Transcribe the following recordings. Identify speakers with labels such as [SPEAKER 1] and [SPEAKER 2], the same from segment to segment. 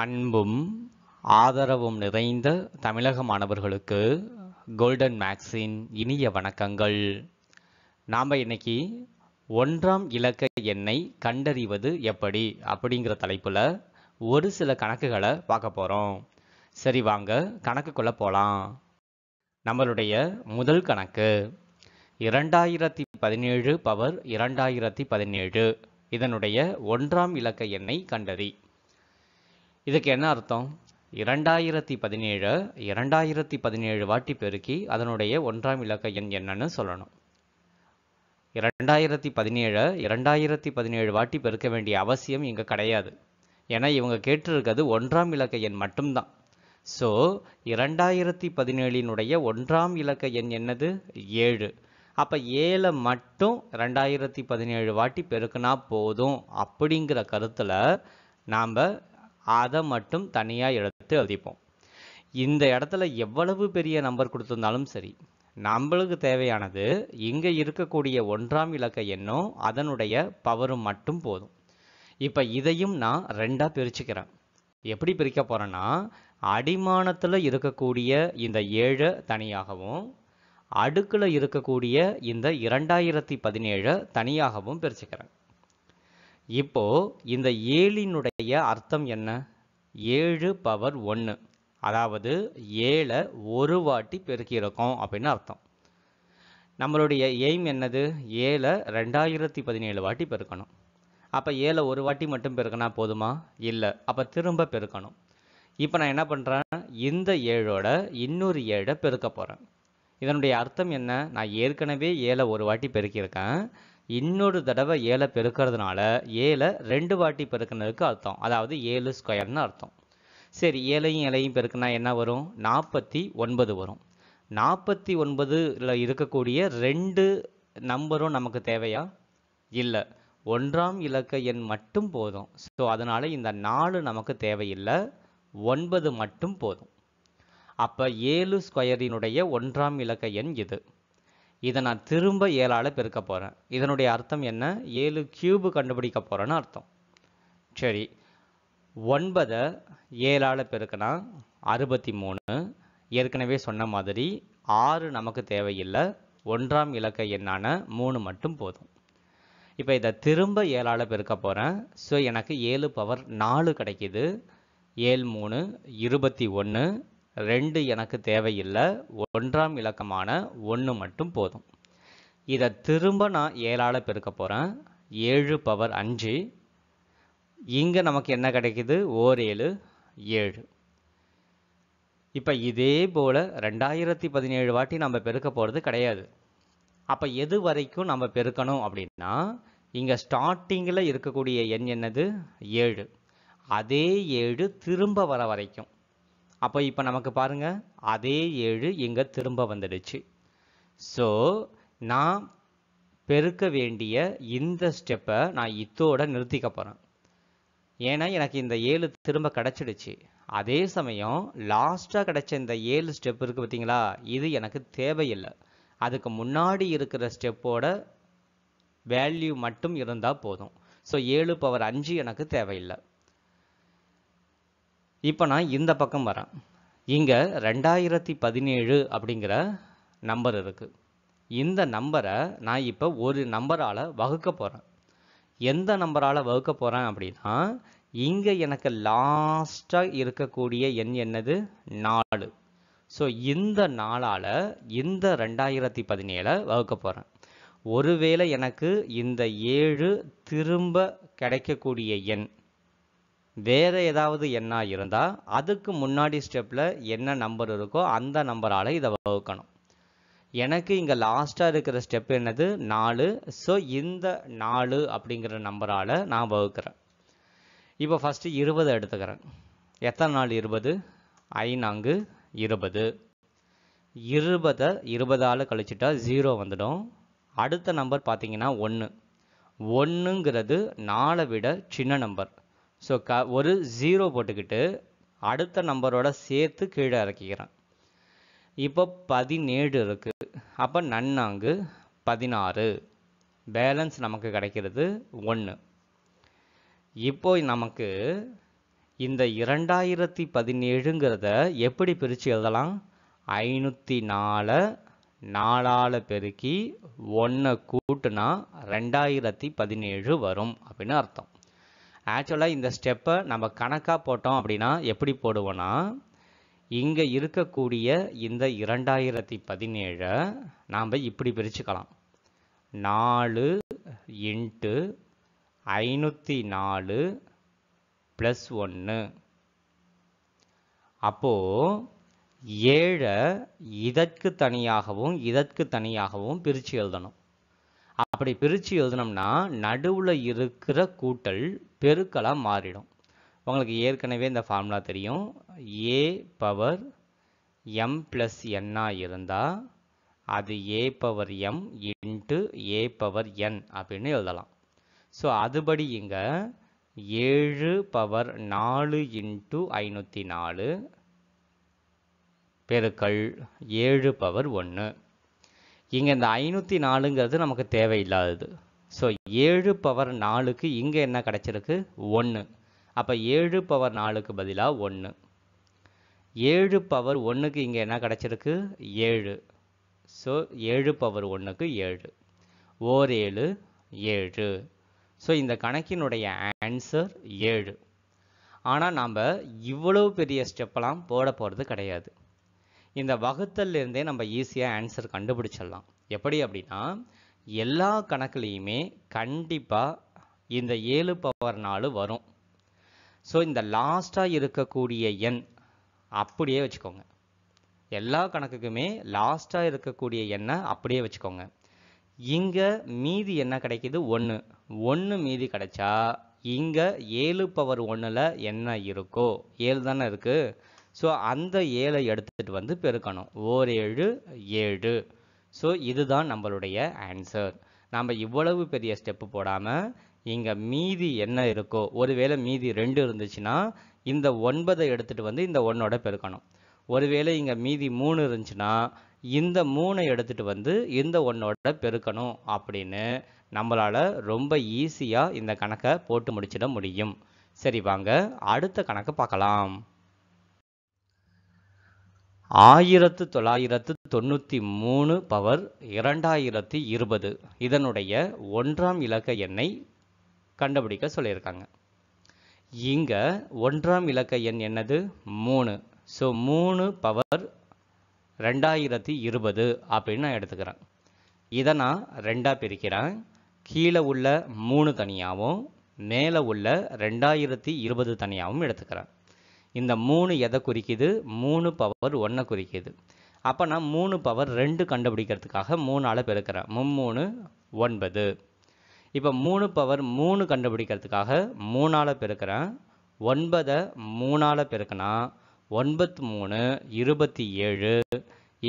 [SPEAKER 1] அன்பும் ஆதரவும் நிறைந்த தமிழக மாணவர்களுக்கு கோல்டன் மேக்ஸின் இனிய வணக்கங்கள் நாம் இன்னைக்கு ஒன்றாம் இலக்க எண்ணை கண்டறிவது எப்படி அப்படிங்கிற தலைப்பில் ஒரு சில கணக்குகளை பார்க்க போகிறோம் சரி வாங்க கணக்குக்குள்ளே போகலாம் நம்மளுடைய முதல் கணக்கு இரண்டாயிரத்தி பதினேழு பவர் இரண்டாயிரத்தி பதினேழு இதனுடைய ஒன்றாம் இலக்க எண்ணை கண்டறி இதுக்கு என்ன அர்த்தம் இரண்டாயிரத்தி பதினேழு இரண்டாயிரத்தி பதினேழு வாட்டி பெருக்கி அதனுடைய ஒன்றாம் இலக்க எண் என்னன்னு சொல்லணும் இரண்டாயிரத்தி பதினேழு இரண்டாயிரத்தி பதினேழு வாட்டி பெருக்க வேண்டிய அவசியம் இங்கே கிடையாது ஏன்னா இவங்க கேட்டிருக்கிறது ஒன்றாம் இலக்க எண் மட்டும்தான் ஸோ இரண்டாயிரத்தி பதினேழினுடைய ஒன்றாம் இலக்க எண் என்னது ஏழு அப்போ ஏழை மட்டும் ரெண்டாயிரத்தி பதினேழு வாட்டி பெருக்கினா போதும் அப்படிங்கிற கருத்தில் நாம் அதை மட்டும் தனியாக எடுத்து எழுதிப்போம் இந்த இடத்துல எவ்வளவு பெரிய நம்பர் கொடுத்துருந்தாலும் சரி நம்மளுக்கு தேவையானது இங்கே இருக்கக்கூடிய ஒன்றாம் இலக்க எண்ணோ அதனுடைய பவரும் மட்டும் போதும் இப்போ இதையும் நான் ரெண்டாக பிரிச்சுக்கிறேன் எப்படி பிரிக்க போகிறேன்னா அடிமானத்தில் இருக்கக்கூடிய இந்த ஏழை தனியாகவும் அடுக்கில் இருக்கக்கூடிய இந்த இரண்டாயிரத்தி பதினேழை தனியாகவும் பிரிச்சுக்கிறேன் இப்போ இந்த ஏழினுடைய அர்த்தம் என்ன ஏழு பவர் ஒன்று அதாவது ஏழை ஒரு வாட்டி பெருக்கியிருக்கோம் அப்படின்னு அர்த்தம் நம்மளுடைய எய்ம் என்னது ஏழை ரெண்டாயிரத்தி பதினேழு வாட்டி பெருக்கணும் அப்போ ஏழை ஒரு வாட்டி மட்டும் பெருக்கினா போதுமா இல்லை அப்போ திரும்ப பெருக்கணும் இப்போ நான் என்ன பண்ணுறேன் இந்த ஏழோட இன்னொரு ஏழை பெருக்க போகிறேன் இதனுடைய அர்த்தம் என்ன நான் ஏற்கனவே ஏழை ஒரு வாட்டி பெருக்கியிருக்கேன் இன்னொரு தடவை ஏழை பெருக்கிறதுனால ஏழை ரெண்டு வாட்டி பெருக்கினதுக்கு அர்த்தம் அதாவது ஏழு ஸ்கொயர்னு அர்த்தம் சரி ஏழையும் ஏழையும் பெருக்கினா என்ன வரும் நாற்பத்தி ஒன்பது வரும் நாற்பத்தி ஒன்பதுல இருக்கக்கூடிய ரெண்டு நம்பரும் நமக்கு தேவையா இல்லை ஒன்றாம் இலக்க எண் மட்டும் போதும் ஸோ அதனால் இந்த நாலு நமக்கு தேவையில்லை ஒன்பது மட்டும் போதும் அப்போ ஏழு ஸ்கொயரினுடைய ஒன்றாம் இலக்க எண் இது இதை நான் திரும்ப ஏழால் பெருக்க போகிறேன் இதனுடைய அர்த்தம் என்ன ஏழு கியூபு கண்டுபிடிக்க போகிறேன்னு அர்த்தம் சரி ஒன்பதை ஏழால் பெருக்கினா அறுபத்தி மூணு ஏற்கனவே சொன்ன மாதிரி ஆறு நமக்கு தேவையில்லை ஒன்றாம் இலக்கை எண்ணான மூணு மட்டும் போதும் இப்போ இதை திரும்ப ஏழால் பெருக்க போகிறேன் ஸோ எனக்கு ஏழு பவர் நாலு கிடைக்கிது ஏழு மூணு இருபத்தி ஒன்று ரெண்டு எனக்கு தேவையில்லை ஒன்றாம் இலக்கமான ஒன்று மட்டும் போதும் இதை திரும்ப நான் ஏழால் பெருக்க போகிறேன் ஏழு பவர் அஞ்சு இங்கே நமக்கு என்ன கிடைக்கிது ஓர் ஏழு ஏழு இப்போ இதே போல் ரெண்டாயிரத்தி பதினேழு வாட்டி நம்ம பெருக்க போகிறது கிடையாது அப்போ எது வரைக்கும் நம்ம பெருக்கணும் அப்படின்னா இங்கே ஸ்டார்டிங்கில் இருக்கக்கூடிய எண் என்னது ஏழு அதே ஏழு திரும்ப வர வரைக்கும் அப்போ இப்போ நமக்கு பாருங்கள் அதே ஏழு இங்கே திரும்ப வந்துடுச்சு ஸோ நான் பெருக்க வேண்டிய இந்த ஸ்டெப்பை நான் இத்தோட நிறுத்திக்க போகிறேன் ஏன்னா எனக்கு இந்த ஏழு திரும்ப கிடச்சிடுச்சு அதே சமயம் லாஸ்ட்டாக கிடச்ச இந்த ஏழு ஸ்டெப் இருக்குது பார்த்தீங்களா இது எனக்கு தேவையில்லை அதுக்கு முன்னாடி இருக்கிற ஸ்டெப்போட வேல்யூ மட்டும் இருந்தால் போதும் ஸோ ஏழு பவர் அஞ்சு எனக்கு தேவையில்லை இப்போ நான் இந்த பக்கம் வரேன் இங்கே ரெண்டாயிரத்தி பதினேழு அப்படிங்கிற நம்பர் இருக்குது இந்த நம்பரை நான் இப்போ ஒரு நம்பரால் வகுக்க போகிறேன் எந்த நம்பரால் வகுக்க போகிறேன் அப்படின்னா இங்கே எனக்கு லாஸ்ட்டாக இருக்கக்கூடிய எண் என்னது நாலு ஸோ இந்த நாளால் இந்த ரெண்டாயிரத்தி பதினேழை வகுக்க போகிறேன் ஒருவேளை எனக்கு இந்த ஏழு திரும்ப கிடைக்கக்கூடிய எண் வேறு ஏதாவது எண்ணாக இருந்தால் அதுக்கு முன்னாடி ஸ்டெப்பில் என்ன நம்பர் இருக்கோ அந்த நம்பரால் இதை வகுக்கணும் எனக்கு இங்கே லாஸ்ட்டாக இருக்கிற ஸ்டெப் என்னது நாலு ஸோ இந்த நாலு அப்படிங்கிற நம்பரால் நான் வகுக்கிறேன் இப்போ ஃபஸ்ட்டு இருபது எடுத்துக்கிறேன் எத்தனை நாள் இருபது ஐநான்கு இருபது இருபதை இருபதால் கழிச்சிட்டா ஜீரோ வந்துடும் அடுத்த நம்பர் பார்த்தீங்கன்னா ஒன்று ஒன்றுங்கிறது நாலை விட சின்ன நம்பர் ஸோ க ஒரு ஜீரோ போட்டுக்கிட்டு அடுத்த நம்பரோட சேர்த்து கீழே இறக்கிக்கிறேன் இப்போ பதினேழு இருக்குது அப்போ நன்னாங்கு பதினாறு பேலன்ஸ் நமக்கு கிடைக்கிறது ஒன்று இப்போ நமக்கு இந்த இரண்டாயிரத்தி பதினேழுங்கிறத எப்படி பிரித்து எழுதலாம் ஐநூற்றி நாலு நாலால் பெருக்கி ஒன்றை கூட்டுனா ரெண்டாயிரத்தி பதினேழு வரும் அப்படின்னு அர்த்தம் ஆக்சுவலாக இந்த ஸ்டெப்பை நம்ம கணக்காக போட்டோம் அப்படின்னா எப்படி போடுவோன்னா இங்கே இருக்கக்கூடிய இந்த இரண்டாயிரத்தி பதினேழை நாம் இப்படி பிரிச்சுக்கலாம் நாலு இன்ட்டு ஐநூற்றி நாலு ப்ளஸ் ஒன்று அப்போது ஏழை இதற்கு தனியாகவும் இதற்கு தனியாகவும் பிரித்து எழுதணும் அப்படி பிரித்து எழுதினோம்னா நடுவில் இருக்கிற கூட்டல் பெருக்கலாக மாறிடும் உங்களுக்கு ஏற்கனவே இந்த ஃபார்முலா தெரியும் ஏ பவர் எம் ப்ளஸ் என்னாக இருந்தால் அது A power M into A power N அப்படின்னு எழுதலாம் ஸோ அதுபடி இங்கே ஏழு பவர் நாலு இன்ட்டு ஐநூற்றி நாலு பெருக்கள் ஏழு பவர் ஒன்று இங்கே இந்த ஐநூற்றி நாலுங்கிறது நமக்கு தேவையில்லாதது ஸோ ஏழு பவர் நாலுக்கு இங்கே என்ன கிடச்சிருக்கு ஒன்று அப்போ ஏழு பவர் நாலுக்கு பதிலாக ஒன்று ஏழு பவர் ஒன்றுக்கு இங்கே என்ன கிடச்சிருக்கு ஏழு ஸோ ஏழு பவர் ஒன்றுக்கு ஏழு ஓர் ஏழு ஏழு ஸோ இந்த கணக்கினுடைய ஆன்சர் ஏழு ஆனால் நாம் இவ்வளவு பெரிய ஸ்டெப்பெல்லாம் போட போகிறது கிடையாது இந்த வகுத்தல்லேருந்தே நம்ம ஈஸியாக ஆன்சர் கண்டுபிடிச்சிடலாம் எப்படி அப்படின்னா எல்லா கணக்குலேயுமே கண்டிப்பாக இந்த ஏழு பவர் நாலு வரும் ஸோ இந்த லாஸ்ட்டாக இருக்கக்கூடிய எண் அப்படியே வச்சுக்கோங்க எல்லா கணக்குக்குமே லாஸ்ட்டாக இருக்கக்கூடிய எண்ணை அப்படியே வச்சுக்கோங்க இங்கே மீதி என்ன கிடைக்கிது ஒன்று ஒன்று மீதி கிடைச்சா இங்கே ஏழு பவர் ஒன்றில் என்ன இருக்கோ ஏழு தானே இருக்குது ஸோ அந்த ஏழை எடுத்துகிட்டு வந்து பெருக்கணும் ஓர் ஏழு ஏழு ஸோ இதுதான் நம்மளுடைய ஆன்சர் நம்ம இவ்வளவு பெரிய ஸ்டெப்பு போடாமல் இங்கே மீதி என்ன இருக்கோ ஒருவேளை மீதி ரெண்டு இருந்துச்சுன்னா இந்த ஒன்பதை எடுத்துகிட்டு வந்து இந்த ஒன்னோட பெருக்கணும் ஒருவேளை இங்கே மீதி மூணு இருந்துச்சுன்னா இந்த மூணை எடுத்துகிட்டு வந்து இந்த ஒன்னோட பெருக்கணும் அப்படின்னு நம்மளால் ரொம்ப ஈஸியாக இந்த கணக்கை போட்டு முடிச்சிட முடியும் சரி வாங்க அடுத்த கணக்கு பார்க்கலாம் ஆயிரத்து தொள்ளாயிரத்து தொண்ணூற்றி மூணு பவர் இரண்டாயிரத்தி இருபது இதனுடைய ஒன்றாம் இலக்க எண்ணை கண்டுபிடிக்க சொல்லியிருக்காங்க இங்கே ஒன்றாம் இலக்க எண் என்னது மூணு ஸோ மூணு பவர் ரெண்டாயிரத்தி இருபது அப்படின்னு நான் எடுத்துக்கிறேன் இதை நான் ரெண்டாக பிரிக்கிறேன் கீழே உள்ள மூணு தனியாகவும் மேலே உள்ள ரெண்டாயிரத்தி இருபது தனியாகவும் எடுத்துக்கிறேன் இந்த மூணு எதை குறிக்குது மூணு பவர் ஒன்றை குறிக்குது அப்போ நான் மூணு பவர் ரெண்டு கண்டுபிடிக்கிறதுக்காக மூணு அளவு பெருக்கிறேன் மும்மூணு ஒன்பது இப்போ மூணு பவர் மூணு கண்டுபிடிக்கிறதுக்காக மூணால் பெருக்கிறேன் ஒன்பதை மூணால் பெருக்கினா ஒன்பத்து மூணு இருபத்தி ஏழு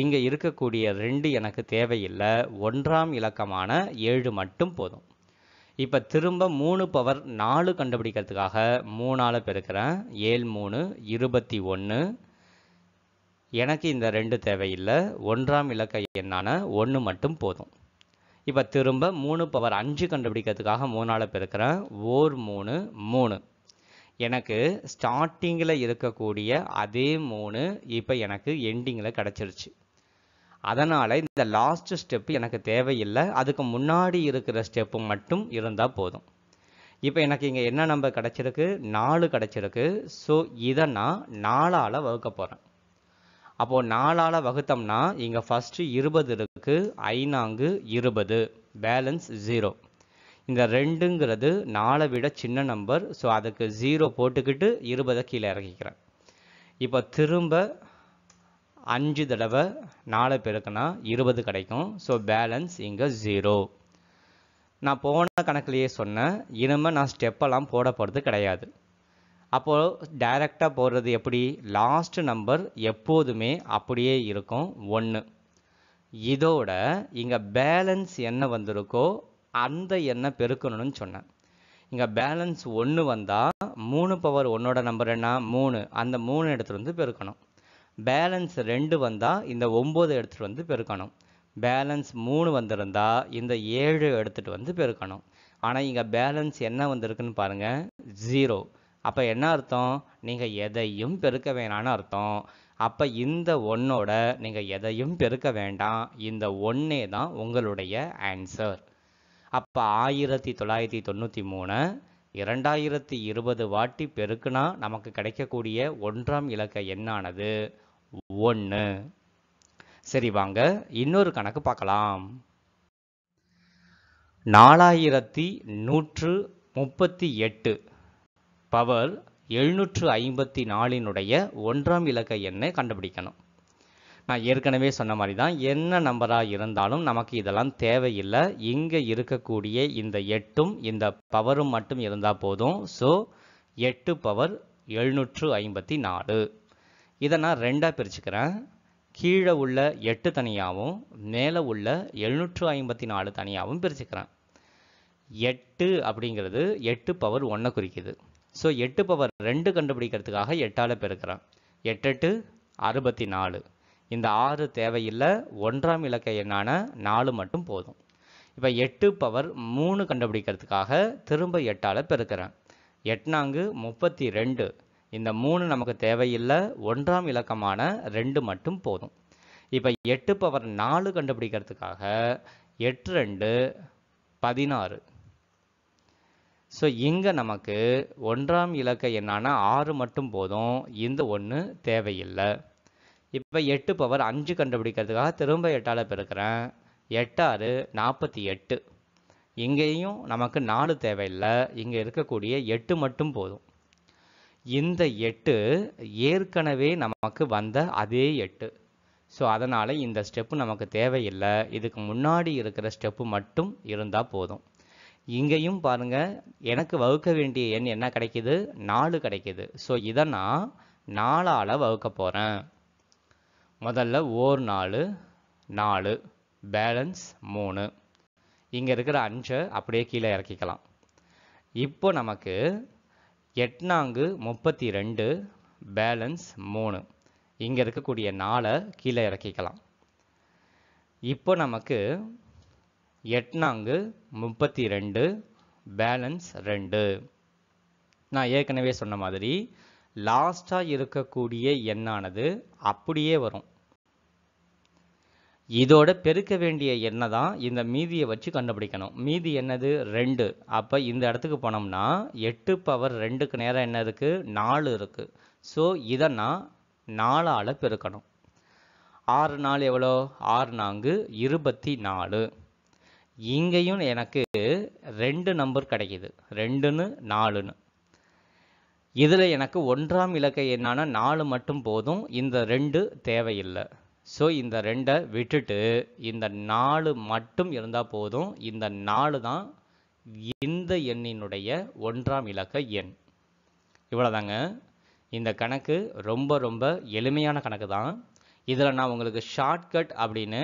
[SPEAKER 1] இங்கே இருக்கக்கூடிய ரெண்டு எனக்கு தேவையில்லை ஒன்றாம் இலக்கமான ஏழு மட்டும் போதும் இப்போ திரும்ப மூணு பவர் நாலு கண்டுபிடிக்கிறதுக்காக மூணால் பெருக்கிறேன் ஏழு மூணு இருபத்தி ஒன்று எனக்கு இந்த ரெண்டு தேவையில்லை ஒன்றாம் இலக்க எண்ணான ஒன்று மட்டும் போதும் இப்போ திரும்ப மூணு பவர் அஞ்சு கண்டுபிடிக்கிறதுக்காக மூணால் பெருக்கிறேன் ஓர் மூணு மூணு எனக்கு ஸ்டார்டிங்கில் இருக்கக்கூடிய அதே மூணு இப்போ எனக்கு எண்டிங்கில் கிடச்சிருச்சு அதனால் இந்த லாஸ்ட் ஸ்டெப்பு எனக்கு தேவையில்லை அதுக்கு முன்னாடி இருக்கிற ஸ்டெப்பு மட்டும் இருந்தால் போதும் இப்போ எனக்கு இங்கே என்ன நம்பர் கிடச்சிருக்கு நாலு கிடச்சிருக்கு ஸோ இதை நான் நாலால் வகுக்க போகிறேன் அப்போது நாலால் வகுத்தோம்னா இங்கே ஃபஸ்ட்டு இருபது இருக்குது ஐநாங்கு இருபது பேலன்ஸ் ஜீரோ இந்த ரெண்டுங்கிறது நாலை விட சின்ன நம்பர் ஸோ அதுக்கு ஜீரோ போட்டுக்கிட்டு இருபதை கீழே இறக்கிக்கிறேன் இப்போ திரும்ப அஞ்சு தடவை நாலு பெருக்குனா இருபது கிடைக்கும் ஸோ பேலன்ஸ் இங்கே ஜீரோ நான் போன கணக்குலேயே சொன்னேன் இனிமேல் நான் ஸ்டெப்பெல்லாம் போட போகிறது கிடையாது அப்போது டைரெக்டாக போடுறது எப்படி லாஸ்ட் நம்பர் எப்போதுமே அப்படியே இருக்கும் ஒன்று இதோட இங்கே பேலன்ஸ் என்ன வந்திருக்கோ அந்த எண்ணெய் பெருக்கணும்னு சொன்னேன் இங்கே பேலன்ஸ் ஒன்று வந்தால் மூணு பவர் ஒன்னோட நம்பர் என்ன மூணு அந்த மூணு இடத்துல இருந்து பெருக்கணும் பேலன்ஸ் ரெண்டு வந்தால் இந்த ஒம்பது எடுத்துகிட்டு வந்து பெருக்கணும் பேலன்ஸ் மூணு வந்திருந்தால் இந்த ஏழு எடுத்துகிட்டு வந்து பெருக்கணும் ஆனால் இங்கே பேலன்ஸ் என்ன வந்திருக்குன்னு பாருங்கள் ஜீரோ அப்போ என்ன அர்த்தம் நீங்கள் எதையும் பெருக்க வேணான்னு அர்த்தம் அப்போ இந்த ஒன்னோட நீங்கள் எதையும் பெருக்க வேண்டாம் இந்த ஒன்னே தான் உங்களுடைய ஆன்சர் அப்போ ஆயிரத்தி தொள்ளாயிரத்தி தொண்ணூற்றி மூணு இரண்டாயிரத்தி இருபது வாட்டி பெருக்குனா நமக்கு கிடைக்கக்கூடிய ஒன்றாம் இலக்கை என்னானது ஒன்று சரி வாங்க இன்னொரு கணக்கு பார்க்கலாம் நாலாயிரத்தி நூற்று முப்பத்தி எட்டு பவர் எழுநூற்று ஐம்பத்தி நாலினுடைய ஒன்றாம் இலக்க எண்ணை கண்டுபிடிக்கணும் நான் ஏற்கனவே சொன்ன மாதிரி தான் என்ன நம்பராக இருந்தாலும் நமக்கு இதெல்லாம் தேவையில்லை இங்கே இருக்கக்கூடிய இந்த எட்டும் இந்த பவரும் மட்டும் இருந்தால் போதும் ஸோ எட்டு பவர் எழுநூற்று ஐம்பத்தி நாலு இதை நான் ரெண்டாக பிரிச்சுக்கிறேன் கீழே உள்ள எட்டு தனியாகவும் மேலே உள்ள எழுநூற்று ஐம்பத்தி நாலு தனியாகவும் பிரிச்சுக்கிறேன் எட்டு அப்படிங்கிறது எட்டு பவர் ஒன்றை குறிக்குது ஸோ எட்டு பவர் ரெண்டு கண்டுபிடிக்கிறதுக்காக எட்டால் பெருக்கிறேன் எட்டெட்டு அறுபத்தி நாலு இந்த ஆறு தேவையில்லை ஒன்றாம் இலக்கை எண்ணான நாலு மட்டும் போதும் இப்போ எட்டு பவர் மூணு கண்டுபிடிக்கிறதுக்காக திரும்ப எட்டால் பெருக்கிறேன் எட்நாங்கு முப்பத்தி ரெண்டு இந்த மூணு நமக்கு தேவையில்லை ஒன்றாம் இலக்கமான ரெண்டு மட்டும் போதும் இப்போ எட்டு பவர் நாலு கண்டுபிடிக்கிறதுக்காக எட்டு ரெண்டு பதினாறு ஸோ இங்கே நமக்கு ஒன்றாம் இலக்கம் என்னான்னா ஆறு மட்டும் போதும் இந்த ஒன்று தேவையில்லை இப்போ எட்டு பவர் அஞ்சு கண்டுபிடிக்கிறதுக்காக திரும்ப எட்டால் பிறக்கிறேன் எட்டாறு நாற்பத்தி எட்டு இங்கேயும் நமக்கு நாலு தேவையில்லை இங்கே இருக்கக்கூடிய எட்டு மட்டும் போதும் இந்த எட்டு ஏற்கனவே நமக்கு வந்த அதே எட்டு ஸோ அதனால் இந்த ஸ்டெப்பு நமக்கு தேவையில்லை இதுக்கு முன்னாடி இருக்கிற ஸ்டெப்பு மட்டும் இருந்தால் போதும் இங்கேயும் பாருங்கள் எனக்கு வகுக்க வேண்டிய எண் என்ன கிடைக்கிது நாலு கிடைக்கிது ஸோ இதை நான் நாலால் வகுக்க போகிறேன் முதல்ல ஓர் நாலு நாலு பேலன்ஸ் மூணு இங்கே இருக்கிற அஞ்சை அப்படியே கீழே இறக்கிக்கலாம் இப்போ நமக்கு எட்நான்கு முப்பத்தி ரெண்டு பேலன்ஸ் மூணு இங்கே இருக்கக்கூடிய நாளை கீழே இறக்கிக்கலாம் இப்போ நமக்கு எட்நான்கு முப்பத்தி ரெண்டு பேலன்ஸ் ரெண்டு நான் ஏற்கனவே சொன்ன மாதிரி லாஸ்ட்டாக இருக்கக்கூடிய எண்ணானது அப்படியே வரும் இதோட பெருக்க வேண்டிய எண்ணெய் தான் இந்த மீதியை வச்சு கண்டுபிடிக்கணும் மீதி என்னது ரெண்டு அப்போ இந்த இடத்துக்கு போனோம்னா எட்டு பவர் ரெண்டுக்கு நேரம் என்ன இருக்குது நாலு இருக்குது ஸோ இதை நான் நாலால் பெருக்கணும் ஆறு நாள் எவ்வளோ ஆறு நான்கு இருபத்தி நாலு இங்கேயும் எனக்கு ரெண்டு நம்பர் கிடைக்கிது ரெண்டுன்னு நாலுன்னு இதில் எனக்கு ஒன்றாம் இலக்கை என்னான்னா நாலு மட்டும் போதும் இந்த ரெண்டு தேவையில்லை ஸோ இந்த ரெண்டை விட்டுட்டு இந்த நாலு மட்டும் இருந்தால் போதும் இந்த நாலு தான் இந்த எண்ணினுடைய ஒன்றாம் இலக்க எண் இவ்வளோதாங்க இந்த கணக்கு ரொம்ப ரொம்ப எளிமையான கணக்கு தான் இதில் நான் உங்களுக்கு ஷார்ட்கட் அப்படின்னு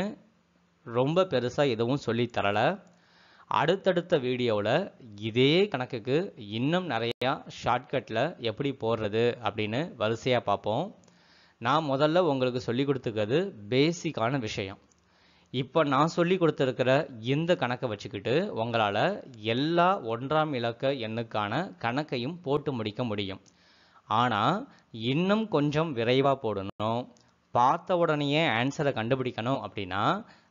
[SPEAKER 1] ரொம்ப பெருசாக எதுவும் சொல்லி தரலை அடுத்தடுத்த வீடியோவில் இதே கணக்குக்கு இன்னும் நிறையா ஷார்ட்கட்டில் எப்படி போடுறது அப்படின்னு வரிசையாக பார்ப்போம் நான் முதல்ல உங்களுக்கு சொல்லி கொடுத்துக்கிறது பேசிக்கான விஷயம் இப்போ நான் சொல்லி கொடுத்துருக்கிற இந்த கணக்கை வச்சுக்கிட்டு உங்களால் எல்லா ஒன்றாம் இலக்க எண்ணுக்கான கணக்கையும் போட்டு முடிக்க முடியும் ஆனால் இன்னும் கொஞ்சம் விரைவாக போடணும் பார்த்த உடனேயே ஆன்சரை கண்டுபிடிக்கணும் அப்படின்னா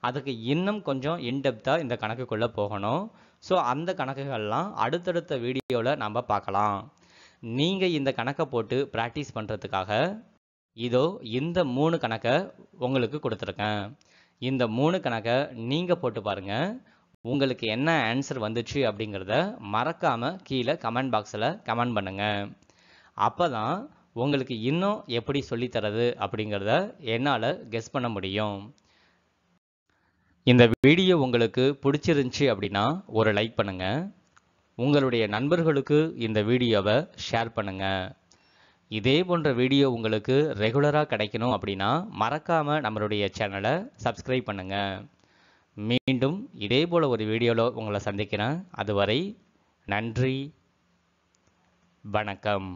[SPEAKER 1] அதுக்கு இன்னும் கொஞ்சம் இன்டெப்த்தாக இந்த கணக்குக்குள்ளே போகணும் ஸோ அந்த கணக்குகள்லாம் அடுத்தடுத்த வீடியோவில் நம்ம பார்க்கலாம் நீங்கள் இந்த கணக்கை போட்டு ப்ராக்டிஸ் பண்ணுறதுக்காக இதோ இந்த மூணு கணக்கை உங்களுக்கு கொடுத்துருக்கேன் இந்த மூணு கணக்கை நீங்கள் போட்டு பாருங்கள் உங்களுக்கு என்ன ஆன்சர் வந்துச்சு அப்படிங்கிறத மறக்காமல் கீழே கமெண்ட் பாக்ஸில் கமெண்ட் பண்ணுங்கள் அப்போ தான் உங்களுக்கு இன்னும் எப்படி சொல்லித்தரது அப்படிங்கிறத என்னால் கெஸ் பண்ண முடியும் இந்த வீடியோ உங்களுக்கு பிடிச்சிருந்துச்சி அப்படின்னா ஒரு லைக் பண்ணுங்கள் உங்களுடைய நண்பர்களுக்கு இந்த வீடியோவை ஷேர் பண்ணுங்கள் இதே போன்ற வீடியோ உங்களுக்கு ரெகுலராக கிடைக்கணும் அப்படின்னா மறக்காமல் நம்மளுடைய சேனலை சப்ஸ்கிரைப் பண்ணுங்கள் மீண்டும் இதே போல் ஒரு வீடியோவில் உங்களை சந்திக்கிறேன் அதுவரை நன்றி வணக்கம்